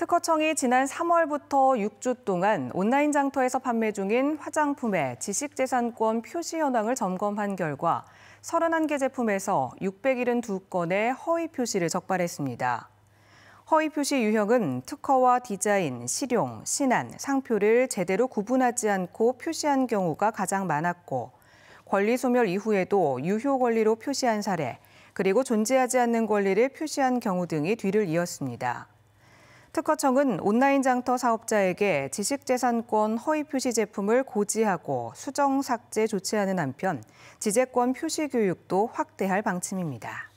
특허청이 지난 3월부터 6주 동안 온라인 장터에서 판매 중인 화장품의 지식재산권 표시 현황을 점검한 결과 31개 제품에서 672건의 허위 표시를 적발했습니다. 허위 표시 유형은 특허와 디자인, 실용, 신안, 상표를 제대로 구분하지 않고 표시한 경우가 가장 많았고 권리 소멸 이후에도 유효 권리로 표시한 사례, 그리고 존재하지 않는 권리를 표시한 경우 등이 뒤를 이었습니다. 특허청은 온라인 장터 사업자에게 지식재산권 허위 표시 제품을 고지하고 수정 삭제 조치하는 한편 지재권 표시 교육도 확대할 방침입니다.